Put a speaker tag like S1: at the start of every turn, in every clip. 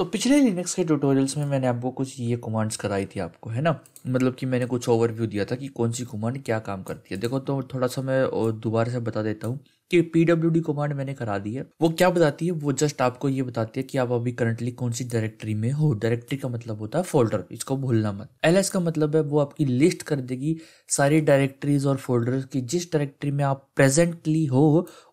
S1: तो पिछले लिनक्स के ट्यूटोरियल्स में मैंने आपको कुछ ये कमांड्स कराई थी आपको है ना मतलब कि मैंने कुछ ओवरव्यू दिया था कि कौन सी कमांड क्या काम करती है देखो तो थोड़ा सा मैं दोबारा से बता देता हूँ कि पीडब्ल्यू कमांड मैंने करा दी है वो क्या बताती है वो जस्ट आपको ये बताती है कि आप अभी करंटली कौन सी डायरेक्टरी में हो डायरेक्टरी का मतलब होता है फोल्डर इसको भूलना मत एल का मतलब है वो आपकी लिस्ट कर देगी सारी डायरेक्टरीज और फोल्डर्स की जिस डायरेक्टरी में आप प्रेजेंटली हो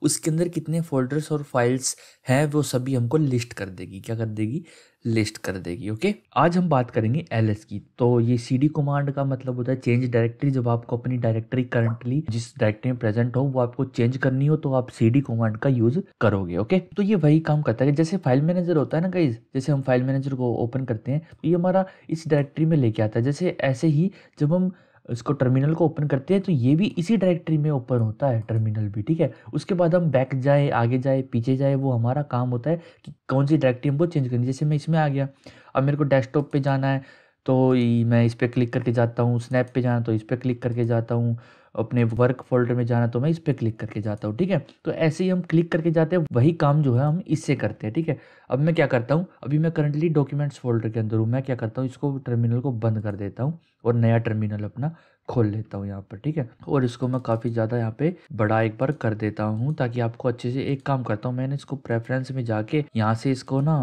S1: उसके अंदर कितने फोल्डर्स और फाइल्स हैं वो सभी हमको लिस्ट कर देगी क्या कर देगी लिस्ट कर देगी ओके आज हम बात करेंगे एल की तो ये सी डी कमांड का मतलब होता है चेंज डायरेक्टरी जब आपको अपनी डायरेक्टरी करंटली जिस डायरेक्टरी में प्रेजेंट हो वो आपको चेंज करनी हो तो तो आप डी कमांड का यूज करोगे ओके तो ये वही काम करता है जैसे फाइल मैनेजर होता है ना गाइज जैसे हम फाइल मैनेजर को ओपन करते हैं तो ये हमारा इस डायरेक्टरी में लेके आता है जैसे ऐसे ही जब हम इसको टर्मिनल को ओपन करते हैं तो ये भी इसी डायरेक्टरी में ओपन होता है टर्मिनल भी ठीक है उसके बाद हम बैक जाए आगे जाए पीछे जाए वो हमारा काम होता है कि कौन सी डायरेक्टरी हमको चेंज करनी जैसे मैं इसमें आ गया अब मेरे को डेस्कटॉप पे जाना है तो मैं इस पर क्लिक करके जाता हूँ स्नैप पे जाना तो इस पर क्लिक करके जाता हूँ अपने वर्क फोल्डर में जाना तो मैं इस पर क्लिक करके जाता हूँ ठीक है तो ऐसे ही हम क्लिक करके जाते हैं वही काम जो है हम इससे करते हैं ठीक है अब मैं क्या करता हूँ अभी मैं करंटली डॉक्यूमेंट्स फोल्डर के अंदर हूँ मैं क्या करता हूँ इसको टर्मिनल को बंद कर देता हूँ और नया टर्मिनल अपना खोल लेता हूँ यहाँ पर ठीक है और इसको मैं काफ़ी ज़्यादा यहाँ पे बड़ा एक बार कर देता हूँ ताकि आपको अच्छे से एक काम करता हूँ मैंने इसको प्रेफरेंस में जाके यहाँ से इसको ना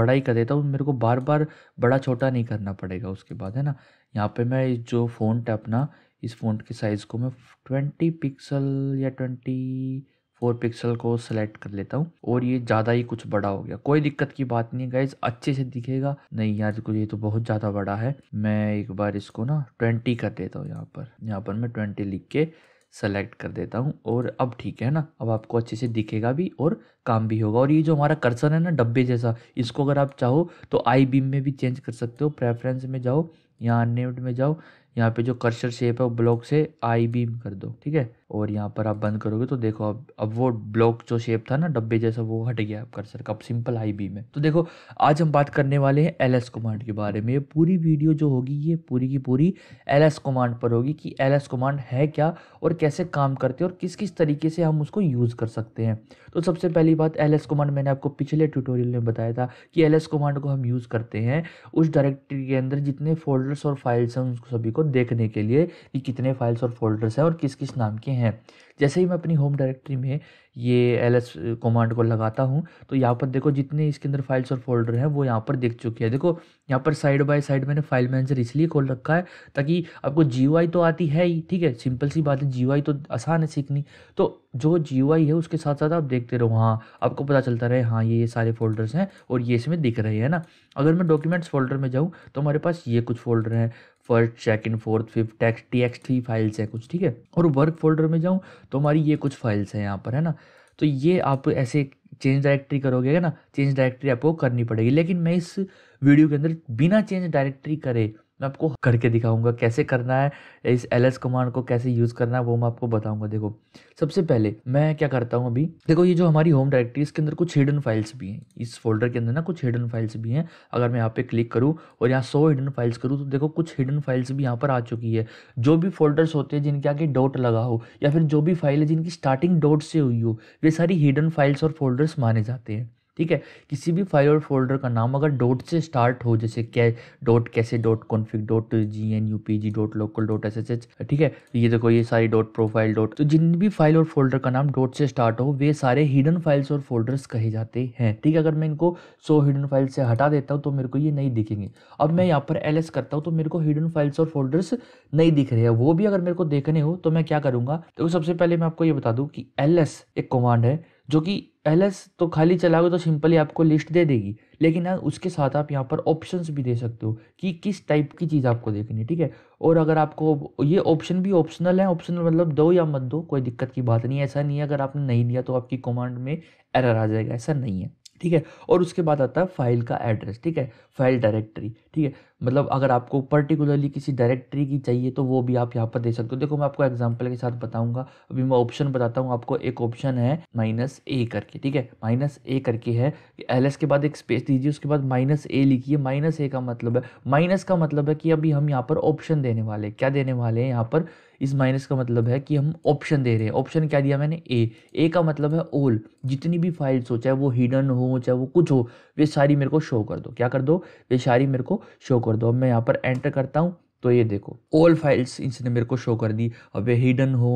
S1: बड़ा ही कर देता हूँ मेरे को बार बार बड़ा छोटा नहीं करना पड़ेगा उसके बाद है ना यहाँ पे मैं जो फ़ोन है अपना इस फोन के साइज़ को मैं ट्वेंटी पिक्सल या ट्वेंटी फोर पिक्सल को सेलेक्ट कर लेता हूँ और ये ज़्यादा ही कुछ बड़ा हो गया कोई दिक्कत की बात नहीं गाइज अच्छे से दिखेगा नहीं यार देखो ये तो बहुत ज़्यादा बड़ा है मैं एक बार इसको ना ट्वेंटी कर देता हूँ यहाँ पर यहाँ पर मैं ट्वेंटी लिख के सेलेक्ट कर देता हूँ और अब ठीक है ना अब आपको अच्छे से दिखेगा भी और काम भी होगा और ये जो हमारा कर्सर है ना डब्बे जैसा इसको अगर आप चाहो तो आई बीम में भी चेंज कर सकते हो प्रेफरेंस में जाओ या अन्य में जाओ यहाँ पे जो कर्सर शेप है वो ब्लॉक से आई बीम कर दो ठीक है और यहाँ पर आप बंद करोगे तो देखो अब अब वो ब्लॉक जो शेप था ना डब्बे जैसा वो हट गया आपका सर का अब सिंपल हाई बीम है तो देखो आज हम बात करने वाले हैं एल एस कमांड के बारे में ये पूरी वीडियो जो होगी ये पूरी की पूरी एल एस कमांड पर होगी कि एल एस कमांड है क्या और कैसे काम करते हैं और किस किस तरीके से हम उसको यूज़ कर सकते हैं तो सबसे पहली बात एल एस कमांड मैंने आपको पिछले ट्यूटोरियल में बताया था कि एल एस कमांड को हम यूज़ करते हैं उस डायरेक्टरी के अंदर जितने फोल्डर्स और फाइल्स हैं उन सभी को देखने के लिए कि कितने फाइल्स और फोल्डर्स हैं और किस किस नाम के हैं है जैसे ही मैं अपनी होम डायरेक्टरी में ये एल एस कमांड को लगाता हूँ तो यहाँ पर देखो जितने इसके अंदर फाइल्स और फोल्डर हैं वो यहाँ पर दिख चुके हैं देखो यहाँ पर साइड बाय साइड मैंने फाइल मैनेजर इसलिए खोल रखा है ताकि आपको जी तो आती है ही ठीक है सिंपल सी बात है जी तो आसान है सीखनी तो जो जी है उसके साथ साथ आप देखते रहो हाँ आपको पता चलता रहे हाँ ये ये सारे फोल्डर्स हैं और ये इसमें दिख रहे हैं ना अगर मैं डॉक्यूमेंट्स फोल्डर में जाऊँ तो हमारे पास ये कुछ फोल्डर हैं first second fourth fifth text T files हैं कुछ ठीक है और वर्क फोल्डर में जाऊँ तो हमारी ये कुछ फाइल्स हैं यहाँ पर है ना तो ये आप ऐसे चेंज डायरेक्टरी करोगे ना चेंज डायरेक्टरी आपको करनी पड़ेगी लेकिन मैं इस वीडियो के अंदर बिना चेंज डायरेक्टरी करे मैं आपको करके दिखाऊंगा कैसे करना है इस एल एस कमांड को कैसे यूज़ करना है वो मैं आपको बताऊंगा देखो सबसे पहले मैं क्या करता हूँ अभी देखो ये जो हमारी होम डायरेक्टरी इसके अंदर कुछ हिडन फाइल्स भी हैं इस फोल्डर के अंदर ना कुछ हिडन फाइल्स भी हैं अगर मैं यहाँ पे क्लिक करूँ और यहाँ सौ हिडन फाइल्स करूँ तो देखो कुछ हिडन फाइल्स भी यहाँ पर आ चुकी है जो भी फोल्डर्स होते हैं जिनके आगे डॉट लगा हो या फिर जो भी फाइल है जिनकी स्टार्टिंग डॉट से हुई हो वे सारी हिडन फाइल्स और फोल्डर्स माने जाते हैं ठीक है किसी भी फाइल और फोल्डर का नाम अगर डॉट से स्टार्ट हो जैसे कै डॉट कैसे dot config dot G N U P G dot local dot S S H ठीक है तो ये देखो ये सारी डॉट प्रोफाइल डॉट तो जिन भी फाइल और फोल्डर का नाम डॉट से स्टार्ट हो वे सारे हिडन फाइल्स और फोल्डर्स कहे जाते हैं ठीक है अगर मैं इनको सो हिडन फाइल से हटा देता हूँ तो मेरे को ये नहीं दिखेंगे अब मैं यहाँ पर एल एस करता हूँ तो मेरे को हिडन फाइल्स और फोल्डर्स नहीं दिख रहे हैं वो भी अगर मेरे को देखने हो तो मैं क्या करूँगा तो सबसे पहले मैं आपको ये बता दूँ कि एल एस एक कमांड है जो कि एल तो खाली चलाओगे तो सिंपली आपको लिस्ट दे देगी लेकिन उसके साथ आप यहाँ पर ऑप्शंस भी दे सकते हो कि किस टाइप की चीज़ आपको देखनी है ठीक है और अगर आपको ये ऑप्शन भी ऑप्शनल है ऑप्शनल मतलब दो या मत दो कोई दिक्कत की बात नहीं है ऐसा नहीं है अगर आपने नहीं दिया तो आपकी कमांड में एरर आ जाएगा ऐसा नहीं है ठीक है और उसके बाद आता है फाइल का एड्रेस ठीक है फाइल डायरेक्टरी ठीक है मतलब अगर आपको पर्टिकुलरली किसी डायरेक्टरी की चाहिए तो वो भी आप यहाँ पर दे सकते हो देखो मैं आपको एग्जाम्पल के साथ बताऊंगा अभी मैं ऑप्शन बताता हूँ आपको एक ऑप्शन है माइनस ए करके ठीक है माइनस ए करके है एल के बाद एक स्पेस दीजिए उसके बाद माइनस ए लिखिए माइनस ए का मतलब है माइनस का मतलब है कि अभी हम यहाँ पर ऑप्शन देने वाले क्या देने वाले हैं यहाँ पर इस माइनस का मतलब है कि हम ऑप्शन दे रहे हैं ऑप्शन क्या दिया मैंने ए ए का मतलब है ओल जितनी भी फाइल्स हो चाहे वो हिडन हो चाहे वो कुछ हो वे सारी मेरे को शो कर दो क्या कर दो वे सारी मेरे को शो कर और दो मैं यहाँ पर एंटर करता हूँ तो ये देखो ऑल फाइल्स इसने मेरे को शो कर दी अब ये हिडन हो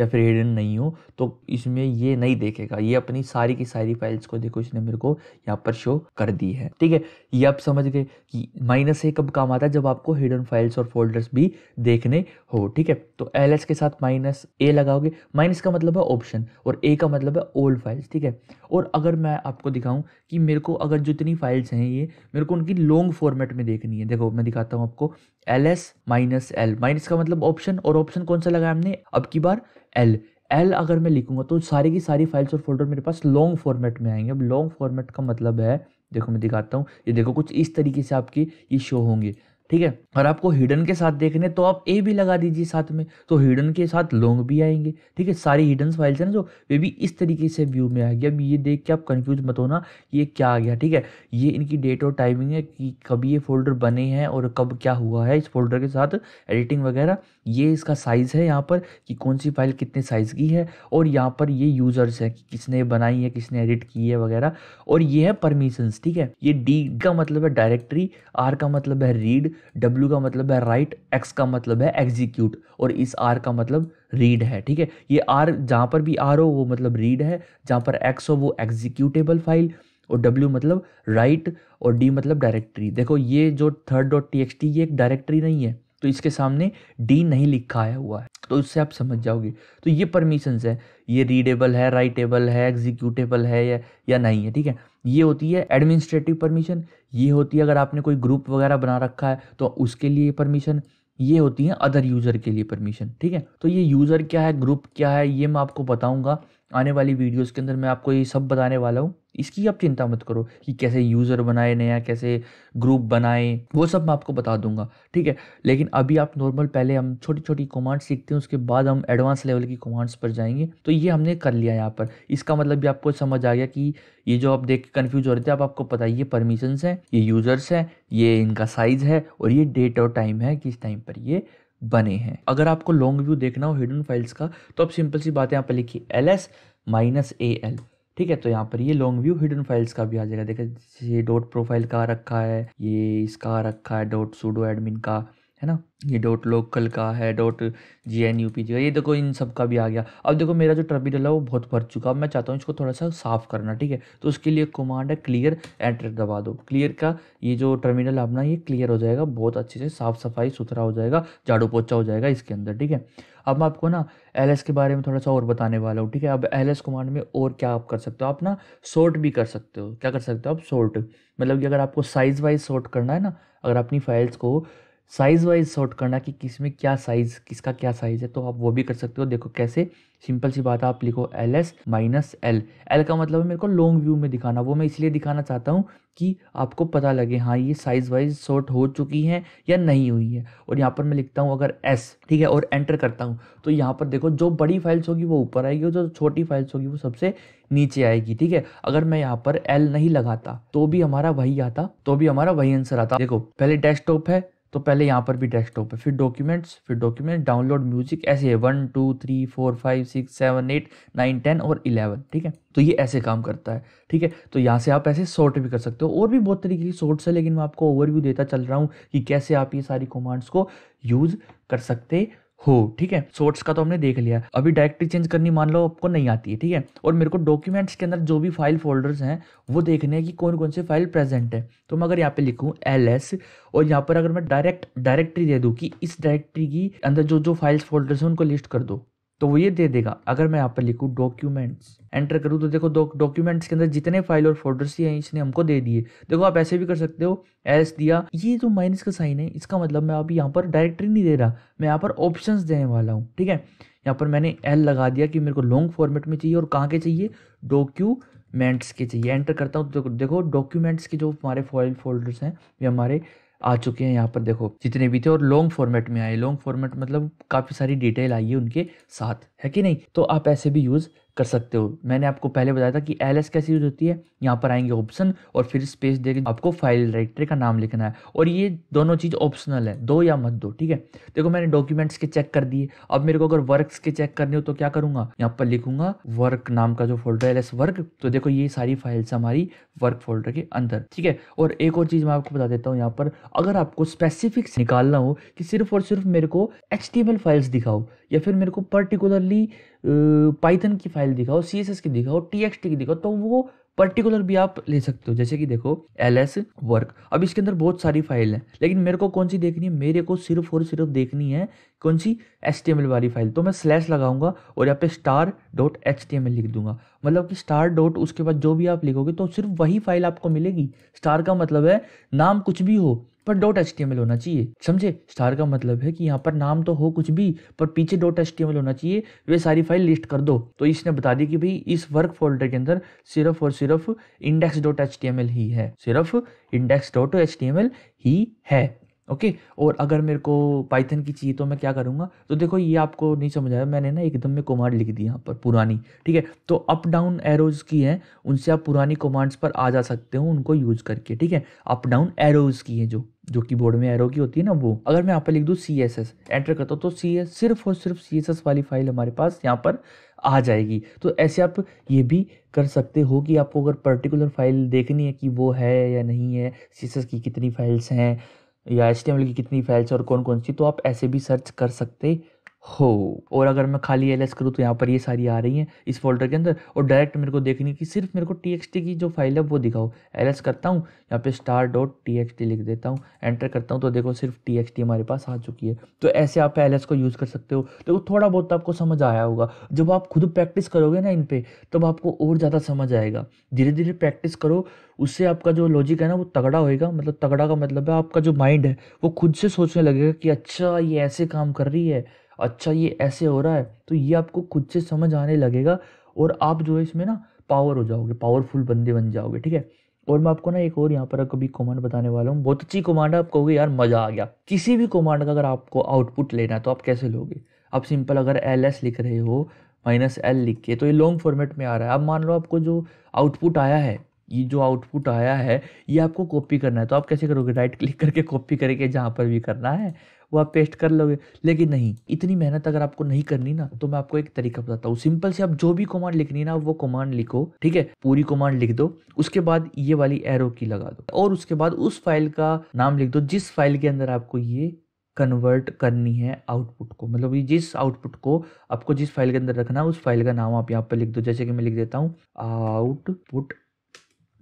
S1: या फिर हिडन नहीं हो तो इसमें ये नहीं देखेगा ये अपनी सारी की सारी फाइल्स को देखो इसने मेरे को यहाँ पर शो कर दी है ठीक है ये आप समझ गए कि माइनस ए कब काम आता है जब आपको हिडन फाइल्स और फोल्डर्स भी देखने हो ठीक है तो एल के साथ माइनस ए लगाओगे माइनस का मतलब है ऑप्शन और ए का मतलब है ओल्ड फाइल्स ठीक है और अगर मैं आपको दिखाऊँ कि मेरे को अगर जितनी फाइल्स हैं ये मेरे को उनकी लॉन्ग फॉर्मेट में देखनी है देखो मैं दिखाता हूँ आपको L S S minus L minus का मतलब ऑप्शन और ऑप्शन कौन सा लगाया हमने अब की बार एल एल अगर मैं लिखूंगा तो सारी की सारी फाइल्स और फोल्डर मेरे पास लॉन्ग फॉर्मेट में आएंगे अब लॉन्ग फॉर्मेट का मतलब है देखो मैं दिखाता हूँ ये देखो कुछ इस तरीके से आपकी ये शो होंगे ठीक है और आपको हिडन के साथ देखने तो आप ए भी लगा दीजिए साथ में तो हिडन के साथ लॉन्ग भी आएंगे ठीक है सारी हिडन फाइल्स हैं ना जो वे भी इस तरीके से व्यू में आएगी अब ये देख के आप कंफ्यूज मत होना ये क्या आ गया ठीक है ये इनकी डेट और टाइमिंग है कि कब ये फोल्डर बने हैं और कब क्या हुआ है इस फोल्डर के साथ एडिटिंग वगैरह ये इसका साइज़ है यहाँ पर कि कौन सी फाइल कितने साइज़ की है और यहाँ पर ये यूज़र्स है कि किसने बनाई है किसने एडिट की है वगैरह और ये है परमिशंस ठीक है ये डी का मतलब है डायरेक्टरी आर का मतलब है रीड डब्ल्यू का मतलब है राइट एक्स का मतलब है एग्जीक्यूट और इस आर का मतलब रीड है ठीक है ये आर जहाँ पर भी आर हो वो मतलब रीड है जहाँ पर एक्स हो वो एग्जीक्यूटेबल फाइल और डब्ल्यू मतलब राइट और डी मतलब डायरेक्टरी देखो ये जो थर्ड डॉट टी ये एक डायरेक्टरी नहीं है तो इसके सामने डी नहीं लिखा आया हुआ है तो इससे आप समझ जाओगे तो ये परमिशंस है ये रीडेबल है राइटेबल है एग्जीक्यूटेबल है या या नहीं है ठीक है ये होती है एडमिनिस्ट्रेटिव परमिशन ये होती है अगर आपने कोई ग्रुप वगैरह बना रखा है तो उसके लिए परमिशन ये होती है अदर यूज़र के लिए परमिशन ठीक है तो ये यूज़र क्या है ग्रुप क्या है ये मैं आपको बताऊँगा आने वाली वीडियोस के अंदर मैं आपको ये सब बताने वाला हूँ इसकी आप चिंता मत करो कि कैसे यूज़र बनाए नया कैसे ग्रुप बनाए वो सब मैं आपको बता दूंगा ठीक है लेकिन अभी आप नॉर्मल पहले हम छोटी छोटी कमांड सीखते हैं उसके बाद हम एडवांस लेवल की कमांड्स पर जाएंगे तो ये हमने कर लिया यहाँ पर इसका मतलब भी आपको समझ आ गया कि ये जो आप देख के कन्फ्यूज हो रहे थे आप आपको पता है ये परमिशंस हैं ये यूज़र्स हैं ये इनका साइज़ है और ये डेट और टाइम है किस टाइम पर ये बने हैं अगर आपको लॉन्ग व्यू देखना हो हिडन फाइल्स का तो आप सिंपल सी बात यहाँ पर लिखिए L S minus A L ठीक है तो यहाँ पर ये लॉन्ग व्यू हिडन फाइल्स का भी आ जाएगा देखिए ये डॉट प्रोफाइल का रखा है ये इसका रखा है डॉट सूडो एडमिन का है ना ये डॉट लोकल का है dot G N U P G का ये देखो इन सब का भी आ गया अब देखो मेरा जो टर्मिनल है वो बहुत भर चुका अब मैं चाहता हूँ इसको थोड़ा सा साफ़ करना ठीक है तो उसके लिए कमांड है क्लियर एंटर दबा दो क्लियर का ये जो टर्मिनल अपना ये क्लियर हो जाएगा बहुत अच्छे से साफ़ सफाई सुथरा हो जाएगा झाड़ू पोछा हो जाएगा इसके अंदर ठीक है अब मैं आपको ना एल के बारे में थोड़ा सा और बताने वाला हूँ ठीक है अब एल कमांड में और क्या आप कर सकते हो आप ना शॉर्ट भी कर सकते हो क्या कर सकते हो आप शॉर्ट मतलब कि अगर आपको साइज़ वाइज शॉर्ट करना है ना अगर अपनी फाइल्स को साइज़ वाइज सॉर्ट करना कि किस में क्या साइज़ किसका क्या साइज़ है तो आप वो भी कर सकते हो देखो कैसे सिंपल सी बात है आप लिखो L S minus L L का मतलब है मेरे को लॉन्ग व्यू में दिखाना वो मैं इसलिए दिखाना चाहता हूँ कि आपको पता लगे हाँ ये साइज़ वाइज शॉर्ट हो चुकी हैं या नहीं हुई है और यहाँ पर मैं लिखता हूँ अगर एस ठीक है और एंटर करता हूँ तो यहाँ पर देखो जो बड़ी फाइल्स होगी वो ऊपर आएगी और जो छोटी फाइल्स होगी वो सबसे नीचे आएगी ठीक है अगर मैं यहाँ पर एल नहीं लगाता तो भी हमारा वही आता तो भी हमारा वही आंसर आता देखो पहले डेस्कटॉप है तो पहले यहाँ पर भी डेस्कटॉप है फिर डॉक्यूमेंट्स फिर डॉक्यूमेंट डाउनलोड म्यूजिक ऐसे है one two three four five six seven eight nine ten और इलेवन ठीक है तो ये ऐसे काम करता है ठीक है तो यहाँ से आप ऐसे शॉर्ट भी कर सकते हो और भी बहुत तरीके की शॉर्ट्स है लेकिन मैं आपको ओवरव्यू देता चल रहा हूँ कि कैसे आप ये सारी कमांड्स को यूज़ कर सकते हो ठीक है सोर्स का तो हमने देख लिया अभी डायरेक्टरी चेंज करनी मान लो आपको नहीं आती है ठीक है और मेरे को डॉक्यूमेंट्स के अंदर जो भी फाइल फोल्डर्स हैं वो देखने हैं कि कौन कौन से फाइल प्रेजेंट है तो मैं अगर यहाँ पे लिखूँ एल एस और यहाँ पर अगर मैं डायरेक्ट डायरेक्टरी दे दूँ कि इस डायरेक्टरी की अंदर जो जो फाइल्स फोल्डर्स हैं उनको लिस्ट कर दो तो वो ये दे देगा अगर मैं यहाँ पर लिखूँ डॉक्यूमेंट्स एंटर करूँ तो देखो डॉक्यूमेंट्स के अंदर जितने फाइल और फोल्डर्स हैं इसने हमको दे दिए देखो आप ऐसे भी कर सकते हो एस दिया ये जो माइनस का साइन है इसका मतलब मैं अभी यहाँ पर डायरेक्टरी नहीं दे रहा मैं यहाँ पर ऑप्शंस देने वाला हूँ ठीक है यहाँ पर मैंने एल लगा दिया कि मेरे को लॉन्ग फॉर्मेट में चाहिए और कहाँ के चाहिए डॉक्यूमेंट्स मेंट्स के चाहिए एंटर करता हूँ तो देखो डॉक्यूमेंट्स के जो हमारे फॉइल फोल्डर्स हैं या हमारे आ चुके हैं यहाँ पर देखो जितने भी थे और लॉन्ग फॉर्मेट में आए लॉन्ग फॉर्मेट मतलब काफ़ी सारी डिटेल आई है उनके साथ है कि नहीं तो आप ऐसे भी यूज़ कर सकते हो मैंने आपको पहले बताया था कि एल एस कैसे यूज़ होती है यहाँ पर आएंगे ऑप्शन और फिर स्पेस देकर आपको फाइल डायरेक्टरी का नाम लिखना है और ये दोनों चीज़ ऑप्शनल है दो या मत दो ठीक है देखो मैंने डॉक्यूमेंट्स के चेक कर दिए अब मेरे को अगर वर्क के चेक करने हो तो क्या करूंगा यहाँ पर लिखूंगा वर्क नाम का जो फोल्डर एल एस वर्क तो देखो ये सारी फाइल्स हमारी वर्क फोल्डर के अंदर ठीक है और एक और चीज़ मैं आपको बता देता हूँ यहाँ पर अगर आपको स्पेसिफिक्स निकालना हो कि सिर्फ और सिर्फ मेरे को एच फाइल्स दिखाओ या फिर मेरे को पर्टिकुलरली पाइथन की फाइल दिखाओ सी एस एस की दिखाओ टी एक्स टी की दिखाओ तो वो पर्टिकुलर भी आप ले सकते हो जैसे कि देखो एल एस वर्क अब इसके अंदर बहुत सारी फाइल है लेकिन मेरे को कौन सी देखनी है मेरे को सिर्फ और सिर्फ देखनी है कौन सी एच टी एम एल वाली फाइल तो मैं स्लैश लगाऊंगा और यहाँ पे star dot H T M L लिख दूंगा मतलब कि स्टार डॉट उसके बाद जो भी आप लिखोगे तो सिर्फ वही फाइल आपको मिलेगी स्टार का मतलब है नाम कुछ भी हो पर डॉट एच होना चाहिए समझे स्टार का मतलब है कि यहाँ पर नाम तो हो कुछ भी पर पीछे डॉट एच होना चाहिए वे सारी फाइल लिस्ट कर दो तो इसने बता दी कि भाई इस वर्क फोल्डर के अंदर सिर्फ और सिर्फ इंडेक्स डॉट एच ही है सिर्फ इंडेक्स डॉट एच ही है ओके और अगर मेरे को पाइथन की चाहिए तो मैं क्या करूँगा तो देखो ये आपको नहीं समझ आया मैंने ना एकदम में कमांड लिख दी यहाँ पर पुरानी ठीक है तो अप डाउन एरोज की हैं उनसे आप पुरानी कमांड्स पर आ जा सकते हो उनको यूज़ करके ठीक है अप डाउन एरोज की हैं जो जो की बोर्ड में एरो की होती है ना वो अगर मैं यहाँ पर लिख दूँ सी एस एस एंटर करता हूँ तो सी एस सिर्फ और सिर्फ सी एस एस वाली फाइल हमारे पास यहाँ पर आ जाएगी तो ऐसे आप ये भी कर सकते हो कि आपको अगर पर्टिकुलर फाइल देखनी है कि वो है या नहीं है सी एस एस की कितनी फाइल्स हैं या एच की कितनी फाइल्स और कौन कौन सी तो आप ऐसे भी सर्च कर सकते हो और अगर मैं खाली एल एस करूँ तो यहाँ पर ये सारी आ रही हैं इस फोल्डर के अंदर और डायरेक्ट मेरे को देखने की सिर्फ मेरे को टी की जो फाइल है वो दिखाओ एल एस करता हूँ यहाँ पे स्टार डॉट टी लिख देता हूँ एंटर करता हूँ तो देखो सिर्फ टी हमारे पास आ चुकी है तो ऐसे आप एल को यूज़ कर सकते हो तो थोड़ा बहुत तो आपको समझ आया होगा जब आप खुद प्रैक्टिस करोगे ना इन पर तब आपको और ज़्यादा समझ आएगा धीरे धीरे प्रैक्टिस करो उससे आपका जो लॉजिक है ना वो तगड़ा होएगा मतलब तगड़ा का मतलब है आपका जो माइंड है वो खुद से सोचने लगेगा कि अच्छा ये ऐसे काम कर रही है अच्छा ये ऐसे हो रहा है तो ये आपको खुद से समझ आने लगेगा और आप जो है इसमें ना पावर हो जाओगे पावरफुल बंदे बन जाओगे ठीक है और मैं आपको ना एक और यहाँ पर कभी कमांड बताने वाला हूँ बहुत अच्छी कमांड है आप कहोगे यार मज़ा आ गया किसी भी कमांड का अगर आपको आउटपुट लेना है तो आप कैसे लोगे आप सिंपल अगर एल एस लिख रहे हो माइनस एल लिख के तो ये लॉन्ग फॉर्मेट में आ रहा है अब मान लो आपको जो आउटपुट आया है ये जो आउटपुट आया है ये आपको कॉपी करना है तो आप कैसे करोगे राइट क्लिक करके कॉपी करके जहाँ पर भी करना है वो आप पेस्ट कर लोगे लेकिन नहीं इतनी मेहनत अगर आपको नहीं करनी ना तो मैं आपको एक तरीका बताता हूँ सिंपल से आप जो भी कमांड लिखनी ना वो कमांड लिखो ठीक है पूरी कमांड लिख दो उसके बाद ये वाली एरो की लगा दो और उसके बाद उस फाइल का नाम लिख दो जिस फाइल के अंदर आपको ये कन्वर्ट करनी है आउटपुट को मतलब ये जिस आउटपुट को आपको जिस फाइल के अंदर रखना है उस फाइल का नाम आप यहाँ पर लिख दो जैसे कि मैं लिख देता हूँ output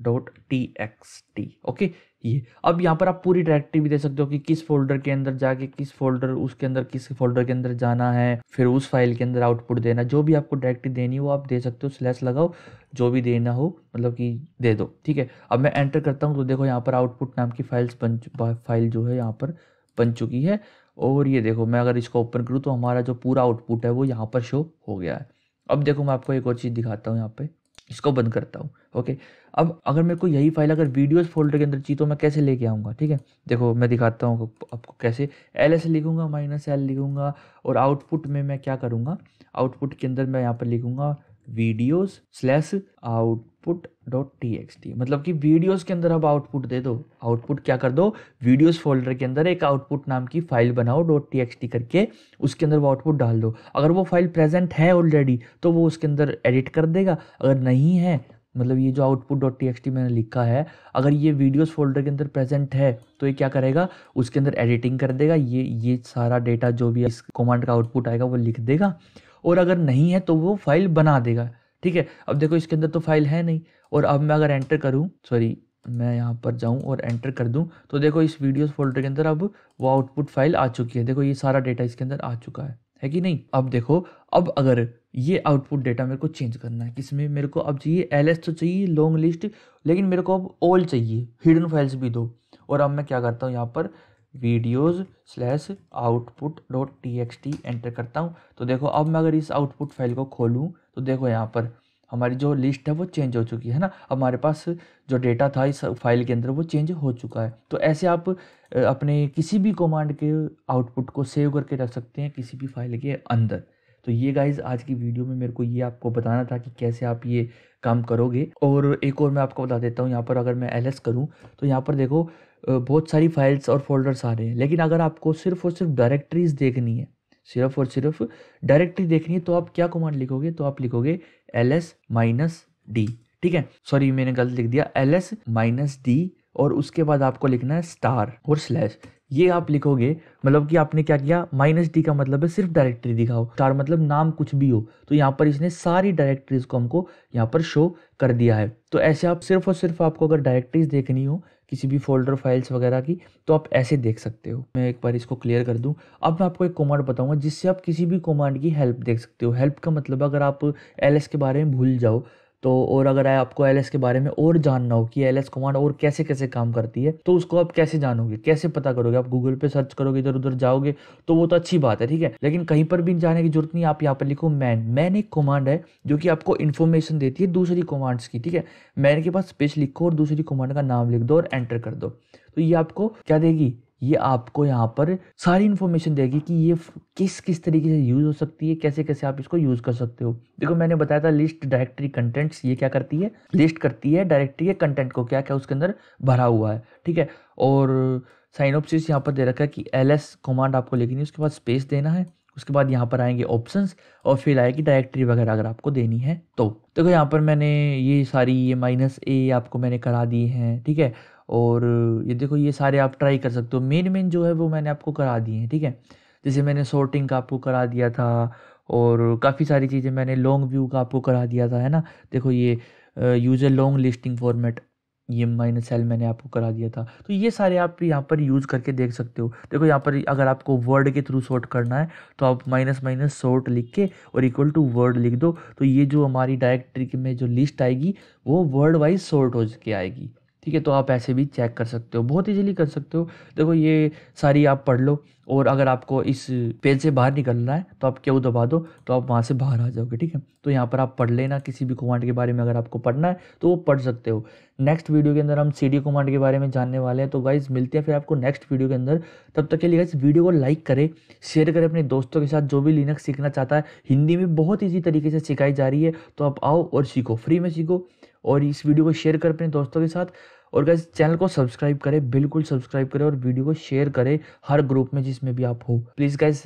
S1: dot T X T okay ये अब यहाँ पर आप पूरी डायरेक्टिव भी दे सकते हो कि किस फोल्डर के अंदर जाके किस फोल्डर उसके अंदर किस फोल्डर के अंदर जाना है फिर उस फाइल के अंदर आउटपुट देना जो भी आपको डायरेक्टिव देनी हो आप दे सकते हो स्लैश लगाओ जो भी देना हो मतलब कि दे दो ठीक है अब मैं एंटर करता हूँ तो देखो यहाँ पर आउटपुट नाम की फाइल्स बन फाइल जो है यहाँ पर बन चुकी है और ये देखो मैं अगर इसको ओपन करूँ तो हमारा जो पूरा आउटपुट है वो यहाँ पर शो हो गया है अब देखो मैं आपको एक और चीज़ दिखाता हूँ यहाँ पर इसको बंद करता हूँ ओके अब अगर मेरे को यही फाइल अगर वीडियोस फोल्डर के अंदर चाहिए तो मैं कैसे लेके आऊँगा ठीक है देखो मैं दिखाता हूँ आपको कैसे एल एस लिखूँगा माइनस एल लिखूँगा और आउटपुट में मैं क्या करूँगा आउटपुट के अंदर मैं यहाँ पर लिखूँगा videos slash output dot T X T मतलब कि वीडियोस के अंदर अब आउटपुट दे दो आउटपुट क्या कर दो वीडियोस फोल्डर के अंदर एक आउटपुट नाम की फाइल बनाओ डॉट टी एक्स टी करके उसके अंदर वो आउटपुट डाल दो अगर वो फाइल प्रेजेंट है ऑलरेडी तो वो उसके अंदर एडिट कर देगा अगर नहीं है मतलब ये जो आउटपुट डॉट टी मैंने लिखा है अगर ये वीडियोस फोल्डर के अंदर प्रेजेंट है तो ये क्या करेगा उसके अंदर एडिटिंग कर देगा ये ये सारा डेटा जो भी इस कमांड का आउटपुट आएगा वो लिख देगा और अगर नहीं है तो वो फाइल बना देगा ठीक है अब देखो इसके अंदर तो फाइल है नहीं और अब मैं अगर एंटर करूँ सॉरी मैं यहाँ पर जाऊँ और एंटर कर दूँ तो देखो इस वीडियोज फोल्डर के अंदर अब वो आउटपुट फाइल आ चुकी है देखो ये सारा डेटा इसके अंदर आ चुका है है कि नहीं अब देखो अब अगर ये आउटपुट डेटा मेरे को चेंज करना है किसमें मेरे को अब चाहिए एल तो चाहिए लॉन्ग लिस्ट लेकिन मेरे को अब ऑल चाहिए हिडन फाइल्स भी दो और अब मैं क्या करता हूँ यहाँ पर videos slash output dot T X T enter करता हूँ तो देखो अब मैं अगर इस आउटपुट फाइल को खोलूँ तो देखो यहाँ पर हमारी जो लिस्ट है वो चेंज हो चुकी है ना हमारे पास जो डेटा था इस फाइल के अंदर वो चेंज हो चुका है तो ऐसे आप अपने किसी भी कमांड के आउटपुट को सेव करके रख सकते हैं किसी भी फाइल के अंदर तो ये गाइज आज की वीडियो में मेरे को ये आपको बताना था कि कैसे आप ये काम करोगे और एक और मैं आपको बता देता हूँ यहाँ पर अगर मैं एल एस करूँ तो यहाँ पर देखो बहुत सारी फाइल्स और फोल्डर्स आ रहे हैं लेकिन अगर आपको सिर्फ और सिर्फ डायरेक्टरीज देखनी है सिर्फ और सिर्फ डायरेक्टरी देखनी है तो आप क्या कमांड लिखोगे तो आप लिखोगे एल एस माइनस डी ठीक है सॉरी मैंने गलत लिख दिया एल एस माइनस डी और उसके बाद आपको लिखना है स्टार और स्लैश ये आप लिखोगे मतलब कि आपने क्या किया माइनस डी का मतलब है सिर्फ डायरेक्टरी दिखाओ स्टार मतलब नाम कुछ भी हो तो यहाँ पर इसने सारी डायरेक्टरीज को हमको यहाँ पर शो कर दिया है तो ऐसे आप सिर्फ और सिर्फ आपको अगर डायरेक्टरीज देखनी हो किसी भी फोल्डर फाइल्स वगैरह की तो आप ऐसे देख सकते हो मैं एक बार इसको क्लियर कर दूं अब मैं आपको एक कमांड बताऊंगा जिससे आप किसी भी कमांड की हेल्प देख सकते हो हेल्प का मतलब अगर आप एल के बारे में भूल जाओ तो और अगर आपको एल के बारे में और जानना हो कि एल कमांड और कैसे कैसे काम करती है तो उसको आप कैसे जानोगे कैसे पता करोगे आप गूगल पे सर्च करोगे इधर उधर जाओगे तो वो तो अच्छी बात है ठीक है लेकिन कहीं पर भी जाने की जरूरत नहीं आप यहाँ पर लिखो मैन मैन एक कमांड है जो कि आपको इन्फॉर्मेशन देती है दूसरी कमांड्स की ठीक है मैन के पास स्पेस लिखो और दूसरी कमांड का नाम लिख दो और एंटर कर दो तो ये आपको क्या देगी ये आपको यहाँ पर सारी इन्फॉर्मेशन देगी कि ये किस किस तरीके से यूज़ हो सकती है कैसे कैसे आप इसको यूज़ कर सकते हो देखो मैंने बताया था लिस्ट डायरेक्टरी कंटेंट्स ये क्या करती है लिस्ट करती है डायरेक्टरी के कंटेंट को क्या क्या उसके अंदर भरा हुआ है ठीक है और साइनोपसिस यहाँ पर दे रखा है कि एल एस कमांड आपको लेकिन उसके बाद स्पेस देना है उसके बाद यहाँ पर आएंगे ऑप्शंस और फिर आएगी डायरेक्टरी वगैरह अगर आपको देनी है तो देखो यहाँ पर मैंने ये सारी ये माइनस ए आपको मैंने करा दी हैं ठीक है और ये देखो ये सारे आप ट्राई कर सकते हो मेन मेन जो है वो मैंने आपको करा दिए हैं ठीक है जैसे मैंने सॉर्टिंग का आपको करा दिया था और काफ़ी सारी चीज़ें मैंने लॉन्ग व्यू का आपको करा दिया था है ना देखो ये यूज़र लॉन्ग लिस्टिंग फॉर्मेट ये माइनस एल मैंने आपको करा दिया था तो ये सारे आप यहाँ पर यूज़ करके देख सकते हो देखो यहाँ पर अगर आपको वर्ड के थ्रू सॉर्ट करना है तो आप माइनस माइनस सॉर्ट लिख के और इक्वल टू वर्ड लिख दो तो ये जो हमारी डायरेक्टरी में जो लिस्ट आएगी वो वर्ड वाइज सॉर्ट हो के आएगी ठीक है तो आप ऐसे भी चेक कर सकते हो बहुत ईजिली कर सकते हो देखो ये सारी आप पढ़ लो और अगर आपको इस पेज से बाहर निकलना है तो आप क्यों दबा दो तो आप वहाँ से बाहर आ जाओगे ठीक है तो यहाँ पर आप पढ़ लेना किसी भी कमांड के बारे में अगर आपको पढ़ना है तो वो पढ़ सकते हो नेक्स्ट वीडियो के अंदर हम सी डी कमांड के बारे में जानने वाले हैं तो गाइज मिलते हैं फिर आपको नेक्स्ट वीडियो के अंदर तब तक के लिए गाइज वीडियो को लाइक करें शेयर करें अपने दोस्तों के साथ जो भी लिनक सीखना चाहता है हिंदी में बहुत ईजी तरीके से सिखाई जा रही है तो आप आओ और सीखो फ्री में सीखो और इस वीडियो को शेयर करें अपने दोस्तों के साथ और गैस चैनल को सब्सक्राइब करें बिल्कुल सब्सक्राइब करें और वीडियो को शेयर करें हर ग्रुप में जिसमें भी आप हो प्लीज़ गैस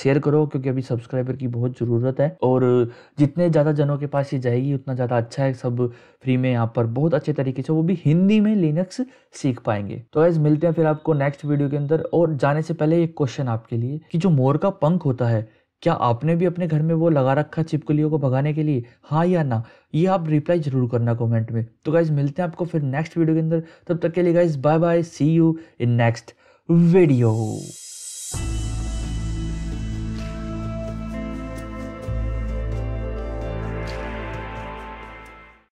S1: शेयर करो क्योंकि अभी सब्सक्राइबर की बहुत ज़रूरत है और जितने ज़्यादा जनों के पास ये जाएगी उतना ज़्यादा अच्छा है सब फ्री में यहाँ पर बहुत अच्छे तरीके से वो भी हिंदी में लिनक्स सीख पाएंगे तो गैस मिलते हैं फिर आपको नेक्स्ट वीडियो के अंदर और जाने से पहले एक क्वेश्चन आपके लिए कि जो मोर का पंख होता है क्या आपने भी अपने घर में वो लगा रखा चिपकलियों को भगाने के लिए हाँ या ना ये आप रिप्लाई जरूर करना कमेंट में तो गाइज मिलते हैं आपको फिर नेक्स्ट वीडियो के अंदर तब तक के लिए guys bye bye see you in next video